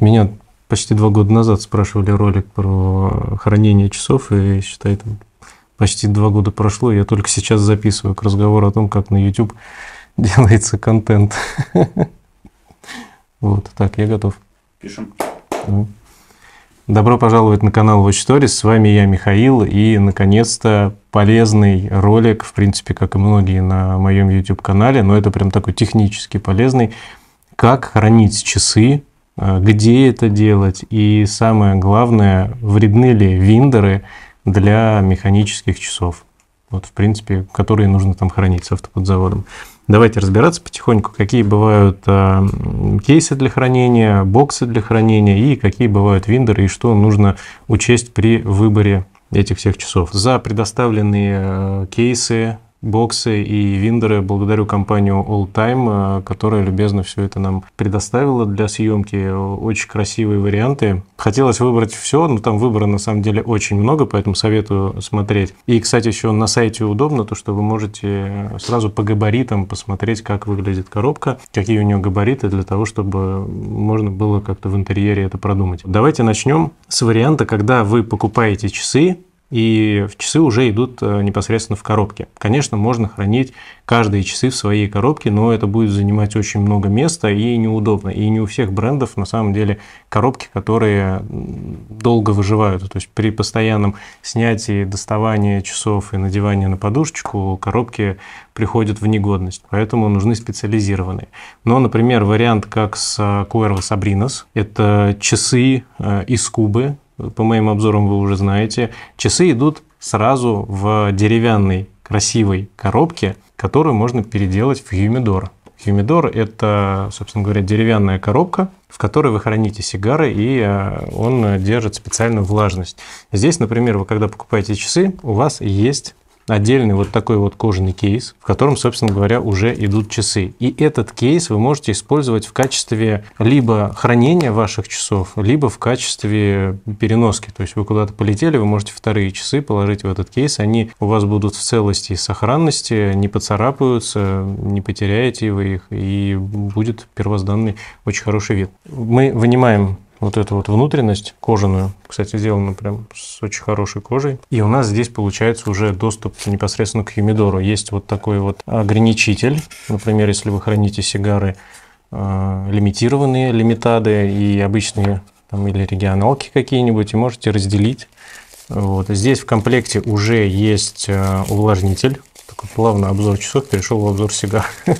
меня почти два года назад спрашивали ролик про хранение часов, и я считаю, там почти два года прошло, я только сейчас записываю к разговору о том, как на YouTube делается контент. Вот, так, я готов. Пишем. Добро пожаловать на канал Watch Stories. С вами я, Михаил, и, наконец-то, полезный ролик, в принципе, как и многие на моем YouTube-канале, но это прям такой технически полезный, как хранить часы а, где это делать и самое главное, вредны ли виндеры для механических часов, вот, в принципе, которые нужно там хранить с автоподзаводом. Давайте разбираться потихоньку, какие бывают э, кейсы для хранения, боксы для хранения и какие бывают виндеры и что нужно учесть при выборе этих всех часов. За предоставленные э, кейсы боксы и виндеры. Благодарю компанию All Time, э, которая любезно все это нам предоставила для съемки. Очень красивые варианты. Хотелось выбрать все, но там выбора на самом деле очень много, поэтому советую смотреть. И, кстати, еще на сайте удобно, то что вы можете э, сразу по габаритам посмотреть, как выглядит коробка, какие у нее габариты, для того, чтобы можно было как-то в интерьере это продумать. Давайте начнем с варианта, когда вы покупаете часы, и часы уже идут э, непосредственно в коробке. Конечно, можно хранить каждые часы в своей коробке, но это будет занимать очень много места и неудобно. И не у всех брендов на самом деле коробки, которые долго выживают. То есть при постоянном снятии, доставании часов и надевании на подушечку коробки приходят в негодность. Поэтому нужны специализированные. Но, например, вариант как с э, Cuervo Сабринос это часы э, из Кубы, по моим обзорам вы уже знаете, часы идут сразу в деревянной красивой коробке, которую можно переделать в юмидор. Юмидор – это, собственно говоря, деревянная коробка, в которой вы храните сигары, и э, он держит специальную влажность. Здесь, например, вы когда покупаете часы, у вас есть отдельный вот такой вот кожаный кейс, в котором, собственно говоря, уже идут часы. И этот кейс вы можете использовать в качестве либо хранения ваших часов, либо в качестве переноски. То есть вы куда-то полетели, вы можете вторые часы положить в этот кейс, они у вас будут в целости и сохранности, не поцарапаются, не потеряете вы их, и будет первозданный очень хороший вид. Мы вынимаем вот эту вот внутренность кожаную. Кстати, сделана прям с очень хорошей кожей. И у нас здесь получается уже доступ непосредственно к юмидору. Есть вот такой вот ограничитель. Например, если вы храните сигары э, лимитированные, лимитады и обычные там, или регионалки какие-нибудь, и можете разделить. Вот. Здесь в комплекте уже есть э, увлажнитель такой плавно обзор часов перешел в обзор сигар.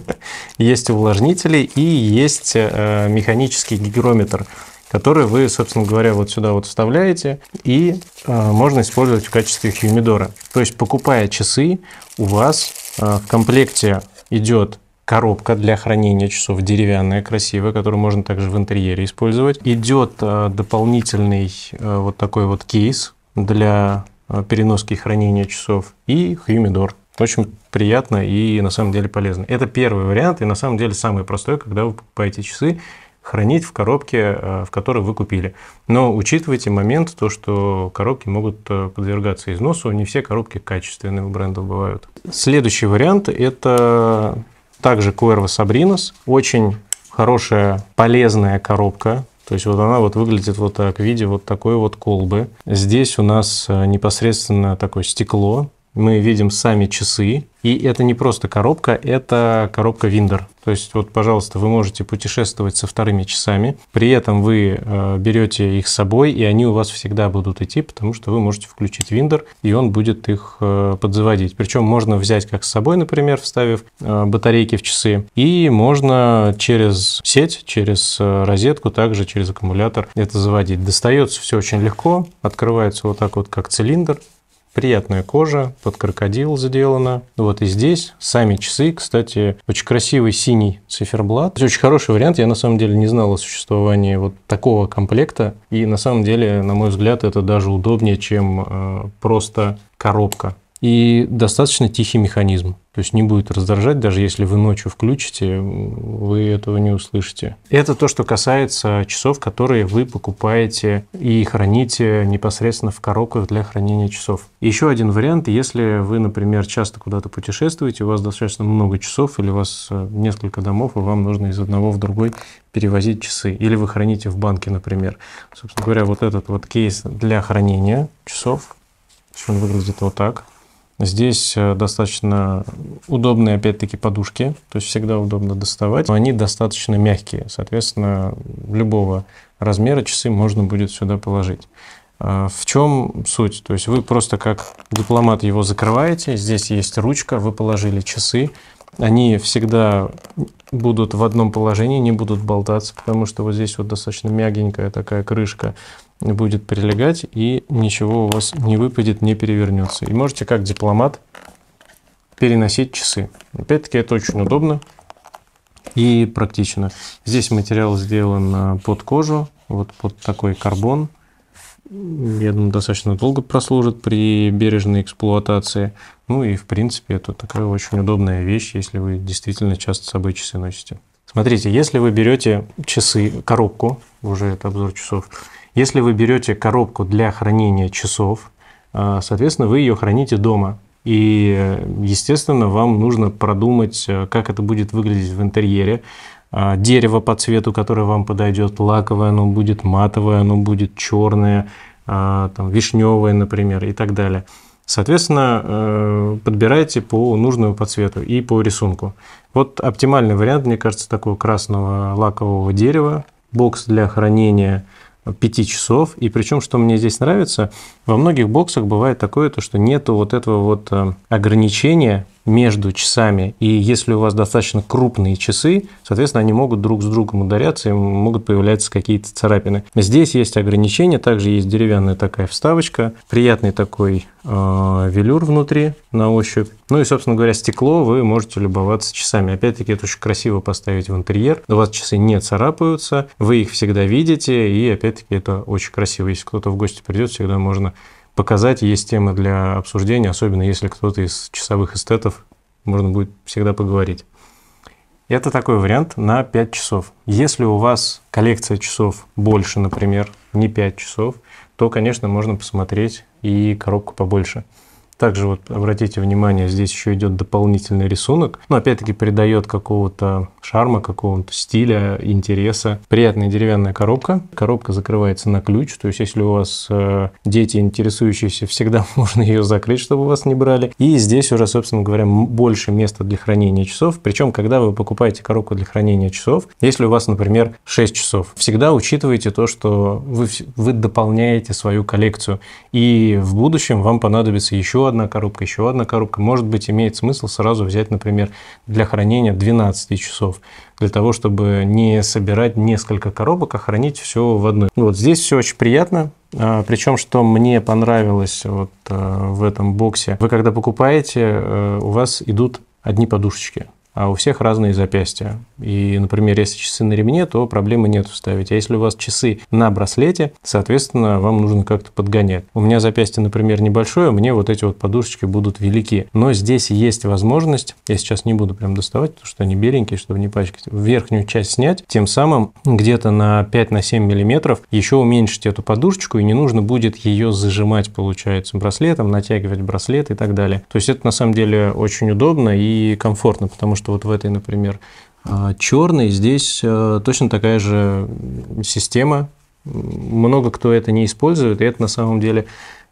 есть увлажнители и есть э, механический гигрометр которые вы, собственно говоря, вот сюда вот вставляете, и э, можно использовать в качестве хьюмидора. То есть, покупая часы, у вас э, в комплекте идет коробка для хранения часов деревянная, красивая, которую можно также в интерьере использовать. Идет э, дополнительный э, вот такой вот кейс для э, переноски и хранения часов и хьюмидор очень приятно и на самом деле полезно. Это первый вариант и на самом деле самый простой, когда вы покупаете часы хранить в коробке, э, в которой вы купили. Но учитывайте момент, то, что коробки могут э, подвергаться износу, не все коробки качественные у брендов бывают. Следующий вариант – это также Cuervo Sabrinas, очень хорошая, полезная коробка, то есть вот она вот выглядит вот так в виде вот такой вот колбы. Здесь у нас э, непосредственно такое стекло, мы видим сами часы. И это не просто коробка, это коробка Winder. То есть вот, пожалуйста, вы можете путешествовать со вторыми часами. При этом вы э, берете их с собой, и они у вас всегда будут идти, потому что вы можете включить Winder, и он будет их э, подзаводить. Причем можно взять как с собой, например, вставив э, батарейки в часы, и можно через сеть, через розетку, также через аккумулятор это заводить. Достается все очень легко, открывается вот так вот, как цилиндр, приятная кожа, под крокодил заделана. Вот и здесь сами часы, кстати, очень красивый синий циферблат. Очень хороший вариант, я на самом деле не знал о существовании вот такого комплекта. И на самом деле, на мой взгляд, это даже удобнее, чем э, просто коробка и достаточно тихий механизм. То есть не будет раздражать, даже если вы ночью включите, вы этого не услышите. Это то, что касается часов, которые вы покупаете и храните непосредственно в коробках для хранения часов. Еще один вариант, если вы, например, часто куда-то путешествуете, у вас достаточно много часов или у вас э, несколько домов, и вам нужно из одного в другой перевозить часы. Или вы храните в банке, например. Собственно говоря, вот этот вот кейс для хранения часов, он выглядит вот так – Здесь э, достаточно удобные, опять-таки, подушки, то есть всегда удобно доставать. Но они достаточно мягкие, соответственно, любого размера часы можно будет сюда положить. А, в чем суть? То есть вы просто как дипломат его закрываете, здесь есть ручка, вы положили часы, они всегда будут в одном положении, не будут болтаться, потому что вот здесь вот достаточно мягенькая такая крышка будет прилегать, и ничего у вас не выпадет, не перевернется. И можете как дипломат переносить часы. Опять-таки это очень удобно и практично. Здесь материал сделан э, под кожу, вот под такой карбон, я думаю, достаточно долго прослужит при бережной эксплуатации. Ну и, в принципе, это такая очень удобная вещь, если вы действительно часто с собой часы носите. Смотрите, если вы берете часы, коробку, уже это обзор часов, если вы берете коробку для хранения часов, э, соответственно, вы ее храните дома. И, э, естественно, вам нужно продумать, э, как это будет выглядеть в интерьере. А, дерево по цвету, которое вам подойдет, лаковое оно будет, матовое оно будет, черное, а, там, вишневое, например, и так далее. Соответственно, э, подбирайте по нужному по цвету и по рисунку. Вот оптимальный вариант, мне кажется, такого красного лакового дерева, бокс для хранения 5 часов. И причем, что мне здесь нравится, во многих боксах бывает такое, то, что нету вот этого вот э, ограничения между часами. И если у вас достаточно крупные часы, соответственно, они могут друг с другом ударяться и могут появляться какие-то царапины. Здесь есть ограничения, также есть деревянная такая вставочка, приятный такой э, велюр внутри на ощупь. Ну и, собственно говоря, стекло вы можете любоваться часами. Опять-таки, это очень красиво поставить в интерьер. У вас часы не царапаются, вы их всегда видите, и опять-таки это очень красиво. Если кто-то в гости придет, всегда можно показать, есть темы для обсуждения, особенно если кто-то из часовых эстетов, можно будет всегда поговорить. Это такой вариант на 5 часов. Если у вас коллекция часов больше, например, не 5 часов, то, конечно, можно посмотреть и коробку побольше. Также вот обратите внимание, здесь еще идет дополнительный рисунок, но ну, опять-таки придает какого-то шарма, какого-то стиля, интереса. Приятная деревянная коробка. Коробка закрывается на ключ, то есть если у вас э, дети интересующиеся, всегда можно ее закрыть, чтобы вас не брали. И здесь уже, собственно говоря, больше места для хранения часов. Причем, когда вы покупаете коробку для хранения часов, если у вас, например, 6 часов, всегда учитывайте то, что вы, вы дополняете свою коллекцию. И в будущем вам понадобится еще одна коробка, еще одна коробка. Может быть, имеет смысл сразу взять, например, для хранения 12 часов, для того, чтобы не собирать несколько коробок, а хранить все в одной. Вот здесь все очень приятно, а, причем, что мне понравилось вот э, в этом боксе, вы когда покупаете, э, у вас идут одни подушечки, а у всех разные запястья. И, например, если часы на ремне, то проблемы нет вставить. А если у вас часы на браслете, соответственно, вам нужно как-то подгонять. У меня запястье, например, небольшое, мне вот эти вот подушечки будут велики. Но здесь есть возможность, я сейчас не буду прям доставать, потому что они беленькие, чтобы не пачкать, верхнюю часть снять, тем самым где-то на 5-7 на миллиметров еще уменьшить эту подушечку, и не нужно будет ее зажимать, получается, браслетом, натягивать браслет и так далее. То есть это на самом деле очень удобно и комфортно, потому что вот в этой, например, а, Черный здесь э, точно такая же система. Много кто это не использует, и это на самом деле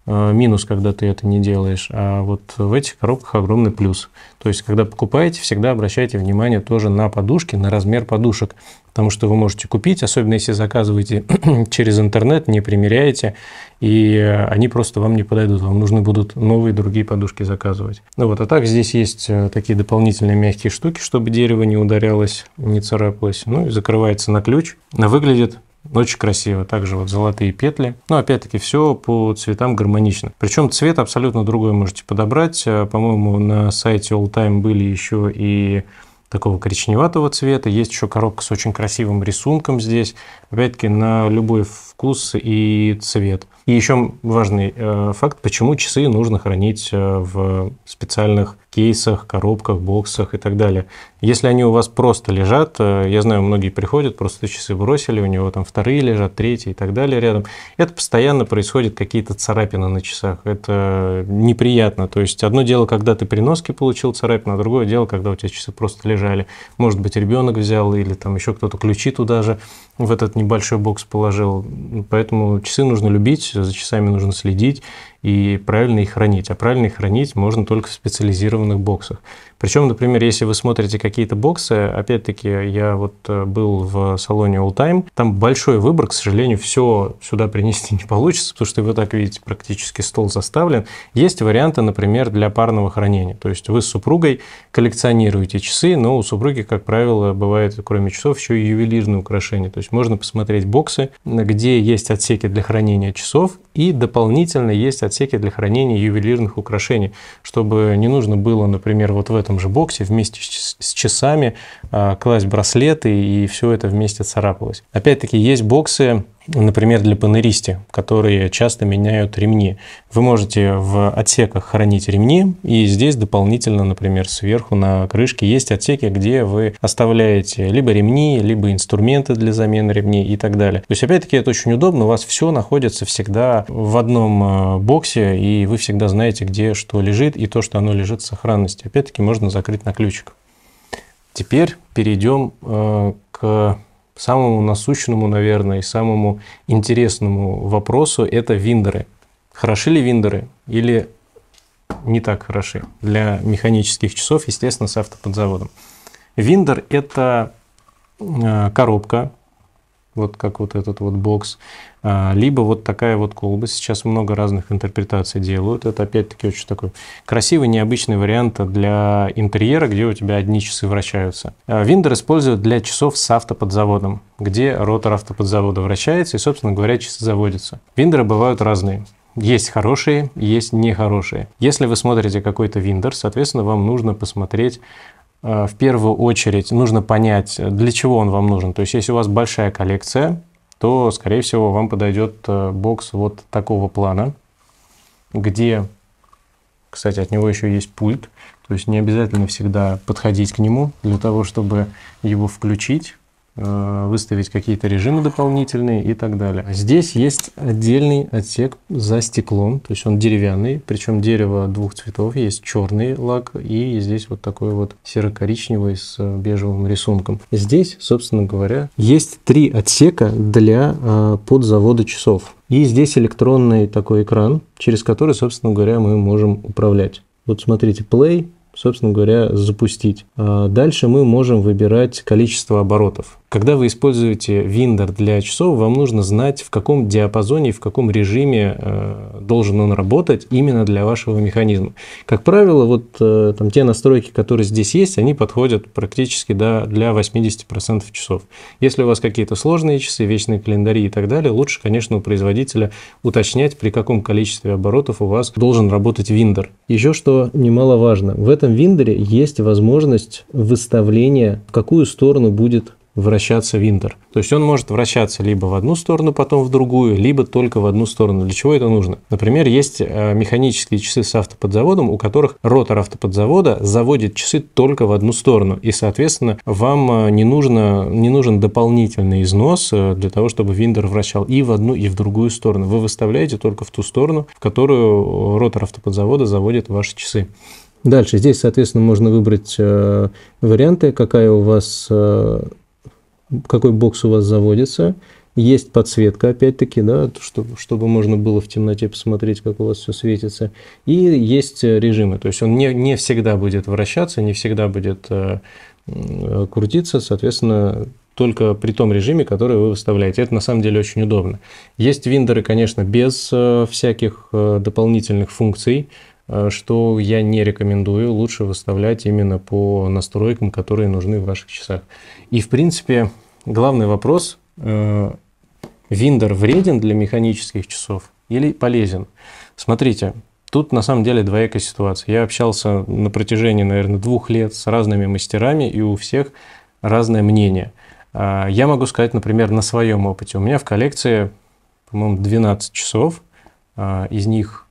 Э, минус, когда ты это не делаешь, а вот в этих коробках огромный плюс. То есть, когда покупаете, всегда обращайте внимание тоже на подушки, на размер подушек, потому что вы можете купить, особенно если заказываете через интернет, не примеряете, и э, они просто вам не подойдут, вам нужны будут новые другие подушки заказывать. Ну вот, а так здесь есть э, такие дополнительные мягкие штуки, чтобы дерево не ударялось, не царапалось, ну и закрывается на ключ. Выглядит очень красиво. Также вот золотые петли. Но ну, опять-таки все по цветам гармонично. Причем цвет абсолютно другой можете подобрать. Э, по-моему, на сайте All Time были еще и такого коричневатого цвета. Есть еще коробка с очень красивым рисунком здесь. Опять-таки на любой вкус и цвет. И еще важный э, факт, почему часы нужно хранить э, в специальных кейсах, коробках, боксах и так далее. Если они у вас просто лежат, э, я знаю, многие приходят, просто часы бросили, у него там вторые лежат, третьи и так далее рядом. Это постоянно происходит какие-то царапины на часах. Это неприятно. То есть одно дело, когда ты при носке получил царапину, а другое дело, когда у тебя часы просто лежали. Может быть, ребенок взял или там еще кто-то ключи туда же в этот небольшой бокс положил. Поэтому часы нужно любить, за часами нужно следить и правильно их хранить. А правильно их хранить можно только в специализированных боксах. Причем, например, если вы смотрите какие-то боксы, опять-таки, я вот э, был в салоне All Time, там большой выбор, к сожалению, все сюда принести не получится, потому что вы так видите, практически стол заставлен. Есть варианты, например, для парного хранения. То есть вы с супругой коллекционируете часы, но у супруги, как правило, бывает, кроме часов, еще и ювелирные украшения. То есть можно посмотреть боксы, где есть отсеки для хранения часов, и дополнительно есть отсеки для хранения ювелирных украшений, чтобы не нужно было, например, вот в этом же боксе вместе с часами а, класть браслеты и все это вместе царапалось. Опять-таки есть боксы например, для панеристи, которые часто меняют ремни. Вы можете в отсеках хранить ремни, и здесь дополнительно, например, сверху на крышке есть отсеки, где вы оставляете либо ремни, либо инструменты для замены ремней и так далее. То есть, опять-таки, это очень удобно, у вас все находится всегда в одном э, боксе, и вы всегда знаете, где что лежит, и то, что оно лежит в сохранности. Опять-таки, можно закрыть на ключик. Теперь перейдем э, к самому насущному, наверное, и самому интересному вопросу – это виндеры. Хороши ли виндеры или не так хороши для механических часов, естественно, с автоподзаводом. Виндер – это э, коробка, вот как вот этот вот бокс, а, либо вот такая вот колба. Сейчас много разных интерпретаций делают. Это опять-таки очень такой красивый, необычный вариант для интерьера, где у тебя одни часы вращаются. А, виндер используют для часов с автоподзаводом, где ротор автоподзавода вращается и, собственно говоря, часы заводятся. Виндеры бывают разные. Есть хорошие, есть нехорошие. Если вы смотрите какой-то Виндер, соответственно, вам нужно посмотреть а, в первую очередь нужно понять, для чего он вам нужен. То есть, если у вас большая коллекция, то, скорее всего, вам подойдет э, бокс вот такого плана, где, кстати, от него еще есть пульт, то есть не обязательно всегда подходить к нему для того, чтобы его включить Э, выставить какие-то режимы дополнительные и так далее. А здесь есть отдельный отсек за стеклом, то есть он деревянный, причем дерево двух цветов, есть черный лак и здесь вот такой вот серо-коричневый с э, бежевым рисунком. Здесь, собственно говоря, есть три отсека для э, подзавода часов. И здесь электронный такой экран, через который, собственно говоря, мы можем управлять. Вот смотрите, play, собственно говоря, запустить. А дальше мы можем выбирать количество оборотов. Когда вы используете виндер для часов, вам нужно знать, в каком диапазоне и в каком режиме э, должен он работать именно для вашего механизма. Как правило, вот э, там, те настройки, которые здесь есть, они подходят практически да, для 80% часов. Если у вас какие-то сложные часы, вечные календари и так далее, лучше, конечно, у производителя уточнять, при каком количестве оборотов у вас должен работать виндер. Еще что немаловажно, в этом виндере есть возможность выставления, в какую сторону будет вращаться винтер. То есть он может вращаться либо в одну сторону, потом в другую, либо только в одну сторону. Для чего это нужно? Например, есть э, механические часы с автоподзаводом, у которых ротор автоподзавода заводит часы только в одну сторону. И, соответственно, вам э, не, нужно, не нужен дополнительный износ э, для того, чтобы винтер вращал и в одну, и в другую сторону. Вы выставляете только в ту сторону, в которую ротор автоподзавода заводит ваши часы. Дальше здесь, соответственно, можно выбрать варианты, какая у вас какой бокс у вас заводится. Есть подсветка, опять-таки, да, чтобы, чтобы можно было в темноте посмотреть, как у вас все светится. И есть режимы, то есть он не, не всегда будет вращаться, не всегда будет э, крутиться, соответственно, только при том режиме, который вы выставляете. Это на самом деле очень удобно. Есть виндеры, конечно, без э, всяких э, дополнительных функций, Э, что я не рекомендую. Лучше выставлять именно по настройкам, которые нужны в ваших часах. И, в принципе, главный вопрос, э, виндер вреден для механических часов или полезен? Смотрите, тут на самом деле двоякая ситуация. Я общался на протяжении, наверное, двух лет с разными мастерами, и у всех разное мнение. А, я могу сказать, например, на своем опыте. У меня в коллекции, по-моему, 12 часов, а, из них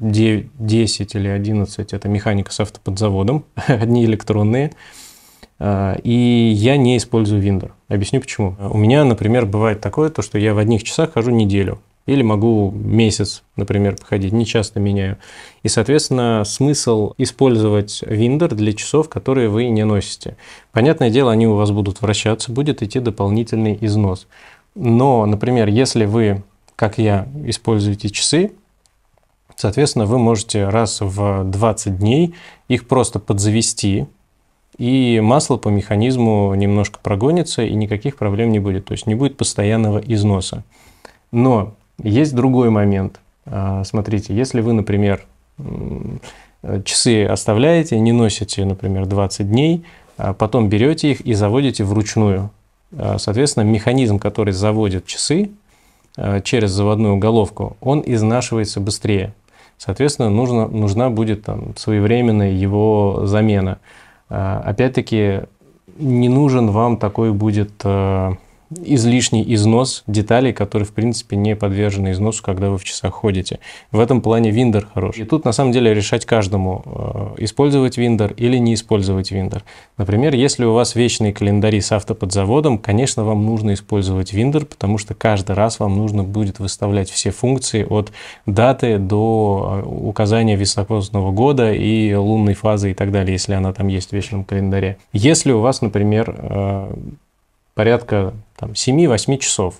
9, 10 или 11 это механика с автоподзаводом, одни электронные. А, и я не использую Winder. Объясню почему. У меня, например, бывает такое, то, что я в одних часах хожу неделю. Или могу месяц, например, походить, не часто меняю. И, соответственно, смысл использовать Winder для часов, которые вы не носите. Понятное дело, они у вас будут вращаться, будет идти дополнительный износ. Но, например, если вы, как я, используете часы, Соответственно, вы можете раз в 20 дней их просто подзавести, и масло по механизму немножко прогонится, и никаких проблем не будет. То есть не будет постоянного износа. Но есть другой момент. А, смотрите, если вы, например, часы оставляете, не носите, например, 20 дней, а потом берете их и заводите вручную. А, соответственно, механизм, который заводит часы через заводную головку, он изнашивается быстрее. Соответственно, нужно, нужна будет там, своевременная его замена. А, опять-таки, не нужен вам такой будет э, излишний износ деталей, которые, в принципе, не подвержены износу, когда вы в часах ходите. В этом плане Winder хорош. И тут, на самом деле, решать каждому, э, использовать Winder или не использовать Winder. Например, если у вас вечные календари с автоподзаводом, конечно, вам нужно использовать Winder, потому что каждый раз вам нужно будет выставлять все функции от даты до э, указания високосного года и лунной фазы и так далее, если она там есть в вечном календаре. Если у вас, например, э, порядка там 7-8 часов,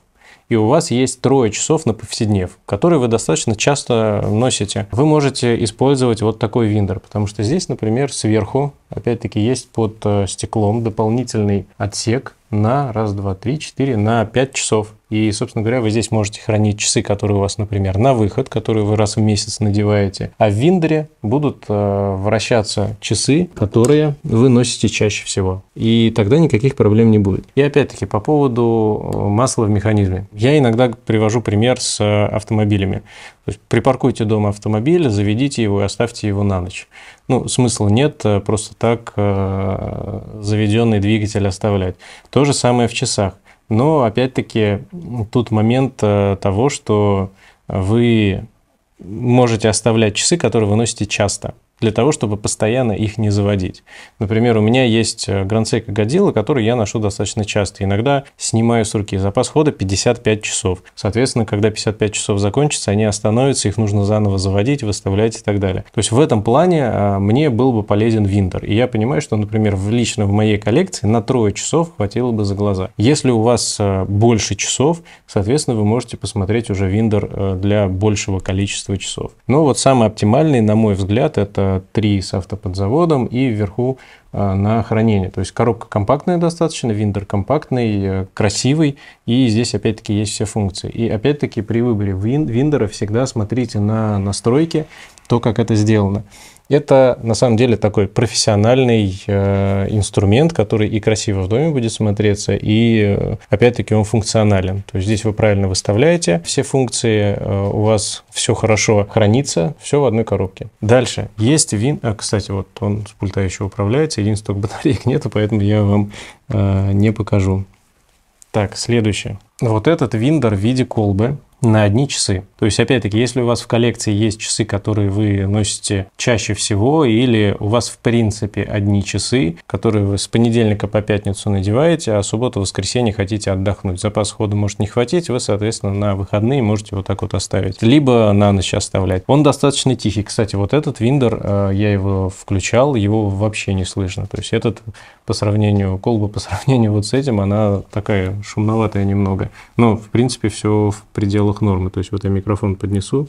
и у вас есть трое часов на повседнев, которые вы достаточно часто носите, вы можете использовать вот такой виндер, потому что здесь, например, сверху, опять-таки, есть под э, стеклом дополнительный отсек на раз, два, три, четыре, на пять часов. И, собственно говоря, вы здесь можете хранить часы, которые у вас, например, на выход, которые вы раз в месяц надеваете. А в Виндере будут э, вращаться часы, которые вы носите чаще всего. И тогда никаких проблем не будет. И опять-таки по поводу э, масла в механизме. Я иногда привожу пример с э, автомобилями. То есть припаркуйте дома автомобиль, заведите его и оставьте его на ночь. Ну, смысла нет, э, просто так э, заведенный двигатель оставлять. То же самое в часах. Но опять-таки тут момент э, того, что вы можете оставлять часы, которые вы носите часто для того, чтобы постоянно их не заводить. Например, у меня есть э, гранцейка Годзилла, который я ношу достаточно часто. Иногда снимаю с руки. Запас хода 55 часов. Соответственно, когда 55 часов закончится, они остановятся, их нужно заново заводить, выставлять и так далее. То есть в этом плане а, мне был бы полезен винтер. И я понимаю, что, например, в, лично в моей коллекции на трое часов хватило бы за глаза. Если у вас э, больше часов, соответственно, вы можете посмотреть уже виндер э, для большего количества часов. Но вот самый оптимальный, на мой взгляд, это 3 с автоподзаводом и вверху а, на хранение. То есть коробка компактная достаточно, виндер компактный, э, красивый, и здесь опять-таки есть все функции. И опять-таки при выборе виндера всегда смотрите на настройки, то, как это сделано. Это на самом деле такой профессиональный э, инструмент, который и красиво в доме будет смотреться, и э, опять-таки он функционален. То есть здесь вы правильно выставляете все функции, э, у вас все хорошо хранится, все в одной коробке. Дальше есть вин... А, кстати, вот он с пульта еще управляется, единственное, батареек нету, поэтому я вам э, не покажу. Так, следующее. Вот этот виндер в виде колбы на одни часы. То есть, опять-таки, если у вас в коллекции есть часы, которые вы носите чаще всего, или у вас в принципе одни часы, которые вы с понедельника по пятницу надеваете, а субботу-воскресенье хотите отдохнуть. Запас хода может не хватить, вы, соответственно, на выходные можете вот так вот оставить. Либо на ночь оставлять. Он достаточно тихий. Кстати, вот этот Виндер, э, я его включал, его вообще не слышно. То есть, этот по сравнению, колба по сравнению вот с этим, она такая шумноватая немного. Но, в принципе, все в пределах пределах нормы. То есть вот я микрофон поднесу.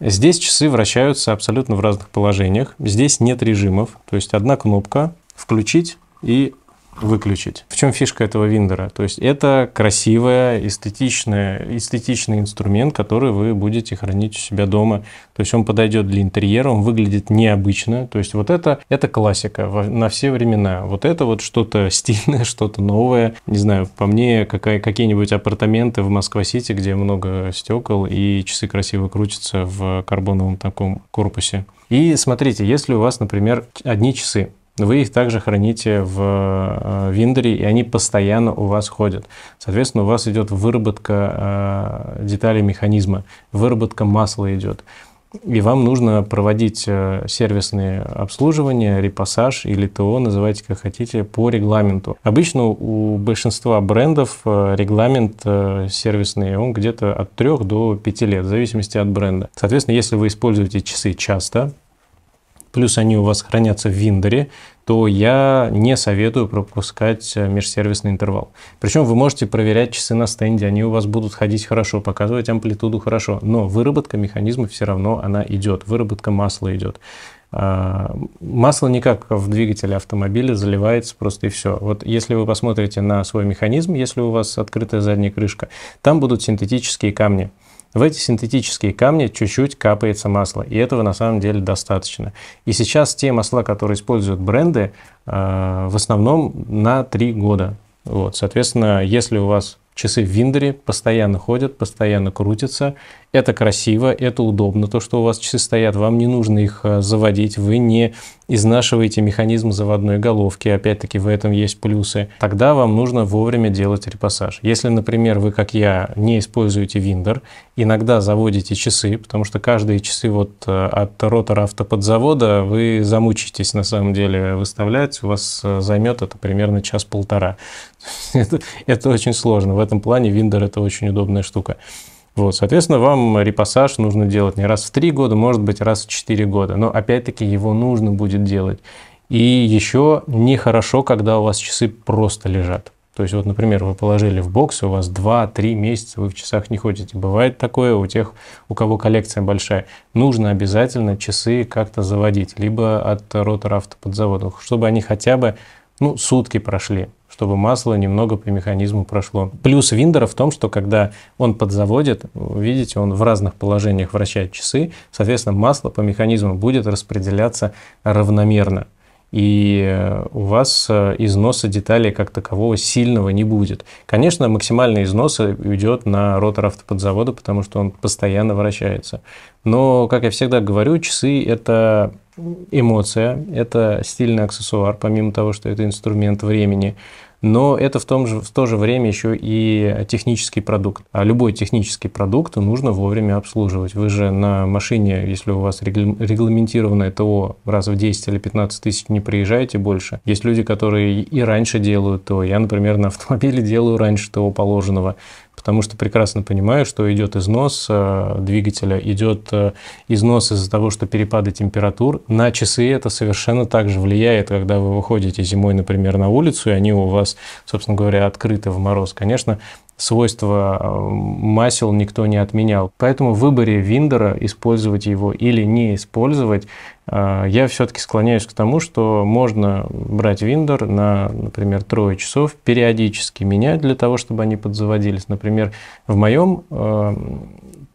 Здесь часы вращаются абсолютно в разных положениях. Здесь нет режимов. То есть одна кнопка «Включить» и выключить. В чем фишка этого виндера? То есть это красивая эстетичная эстетичный инструмент, который вы будете хранить у себя дома. То есть он подойдет для интерьера, он выглядит необычно. То есть вот это, это классика на все времена. Вот это вот что-то стильное, что-то новое. Не знаю, по мне какая, какие-нибудь апартаменты в Москва-Сити, где много стекол и часы красиво крутятся в карбоновом таком корпусе. И смотрите, если у вас, например, одни часы, вы их также храните в э, виндере, и они постоянно у вас ходят. Соответственно, у вас идет выработка э, деталей механизма, выработка масла идет. И вам нужно проводить э, сервисные обслуживания, репассаж или ТО, называйте как хотите, по регламенту. Обычно у большинства брендов регламент сервисный, он где-то от 3 до 5 лет, в зависимости от бренда. Соответственно, если вы используете часы часто, плюс они у вас хранятся в Виндере, то я не советую пропускать э, межсервисный интервал. Причем вы можете проверять часы на стенде, они у вас будут ходить хорошо, показывать амплитуду хорошо, но выработка механизма все равно она идет, выработка масла идет. А, масло никак в двигателе автомобиля заливается просто и все. Вот если вы посмотрите на свой механизм, если у вас открытая задняя крышка, там будут синтетические камни. В эти синтетические камни чуть-чуть капается масло, и этого на самом деле достаточно. И сейчас те масла, которые используют бренды, э, в основном на 3 года. Вот, соответственно, если у вас Часы в Виндере постоянно ходят, постоянно крутятся. Это красиво, это удобно, то, что у вас часы стоят. Вам не нужно их э, заводить, вы не изнашиваете механизм заводной головки. Опять-таки, в этом есть плюсы. Тогда вам нужно вовремя делать репассаж. Если, например, вы, как я, не используете Виндер, иногда заводите часы, потому что каждые часы вот э, от ротора автоподзавода вы замучитесь на самом деле выставлять, у вас э, займет это примерно час-полтора. это, это очень сложно. В этом плане Winder это очень удобная штука. Вот, соответственно, вам репассаж нужно делать не раз в три года, может быть, раз в четыре года. Но опять-таки его нужно будет делать. И еще нехорошо, когда у вас часы просто лежат. То есть, вот, например, вы положили в бокс, у вас 2-3 месяца вы в часах не ходите. Бывает такое у тех, у кого коллекция большая. Нужно обязательно часы как-то заводить, либо от ротора автоподзавода, чтобы они хотя бы ну, сутки прошли чтобы масло немного по механизму прошло. Плюс виндера в том, что когда он подзаводит, видите, он в разных положениях вращает часы, соответственно, масло по механизму будет распределяться равномерно и э, у вас э, износа деталей как такового сильного не будет. Конечно, максимальный износ идет э, на ротор автоподзавода, потому что он постоянно вращается. Но, как я всегда говорю, часы – это эмоция, это стильный аксессуар, помимо того, что это инструмент времени, но это в, том же, в то же время еще и технический продукт. А любой технический продукт нужно вовремя обслуживать. Вы же на машине, если у вас регламентированное ТО раз в 10 или 15 тысяч не приезжаете больше. Есть люди, которые и раньше делают ТО. Я, например, на автомобиле делаю раньше ТО положенного потому что прекрасно понимаю, что идет износ э, двигателя, идет э, износ из-за того, что перепады температур. На часы это совершенно так же влияет, когда вы выходите зимой, например, на улицу, и они у вас, собственно говоря, открыты в мороз. Конечно, свойства э, масел никто не отменял. Поэтому в выборе виндера, использовать его или не использовать, э, я все-таки склоняюсь к тому, что можно брать виндер на, например, трое часов, периодически менять для того, чтобы они подзаводились. Например, в моем, э,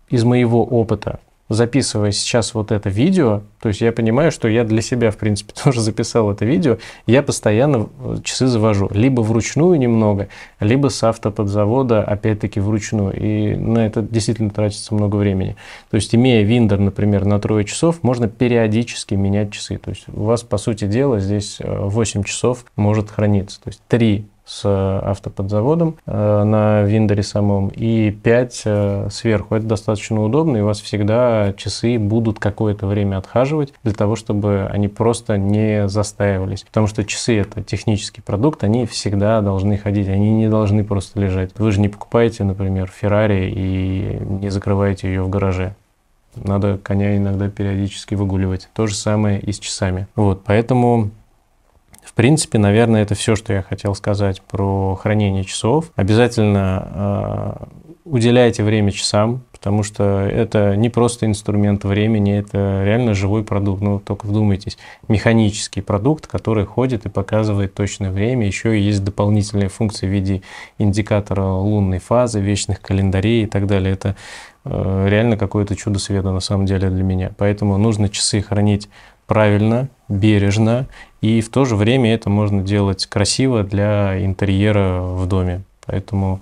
из моего опыта записывая сейчас вот это видео, то есть я понимаю, что я для себя, в принципе, тоже записал это видео, я постоянно часы завожу. Либо вручную немного, либо с автоподзавода, опять-таки, вручную. И на это действительно тратится много времени. То есть, имея виндер, например, на трое часов, можно периодически менять часы. То есть, у вас, по сути дела, здесь 8 э, часов может храниться. То есть, 3 с э, автоподзаводом э, на виндере самом и 5 э, сверху. Это достаточно удобно, и у вас всегда часы будут какое-то время отхаживать для того, чтобы они просто не застаивались. Потому что часы — это технический продукт, они всегда должны ходить, они не должны просто лежать. Вы же не покупаете, например, Феррари и не закрываете ее в гараже надо коня иногда периодически выгуливать. То же самое и с часами. Вот, поэтому принципе, наверное, это все, что я хотел сказать про хранение часов. Обязательно э, уделяйте время часам, потому что это не просто инструмент времени, это реально живой продукт. Ну, только вдумайтесь, механический продукт, который ходит и показывает точное время. Еще есть дополнительные функции в виде индикатора лунной фазы, вечных календарей и так далее. Это э, реально какое-то чудо света на самом деле для меня. Поэтому нужно часы хранить правильно, бережно и в то же время это можно делать красиво для интерьера в доме. Поэтому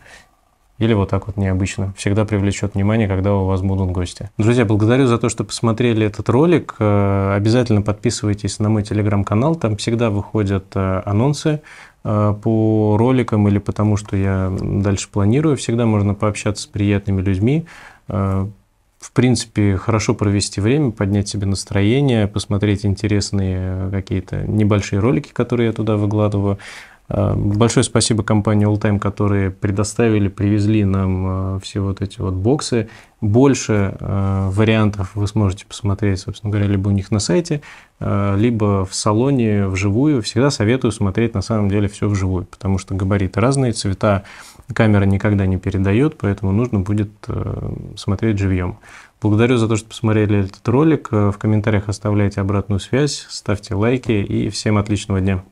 или вот так вот необычно. Всегда привлечет внимание, когда у вас будут гости. Друзья, благодарю за то, что посмотрели этот ролик. Э, обязательно подписывайтесь на мой телеграм-канал. Там всегда выходят э, анонсы э, по роликам или потому, что я дальше планирую. Всегда можно пообщаться с приятными людьми в принципе, хорошо провести время, поднять себе настроение, посмотреть интересные какие-то небольшие ролики, которые я туда выкладываю. Э, большое спасибо компании All Time, которые предоставили, привезли нам э, все вот эти вот боксы. Больше э, вариантов вы сможете посмотреть, собственно говоря, либо у них на сайте, либо в салоне вживую. Всегда советую смотреть на самом деле все вживую, потому что габариты разные, цвета камера никогда не передает, поэтому нужно будет смотреть живьем. Благодарю за то, что посмотрели этот ролик. В комментариях оставляйте обратную связь, ставьте лайки и всем отличного дня.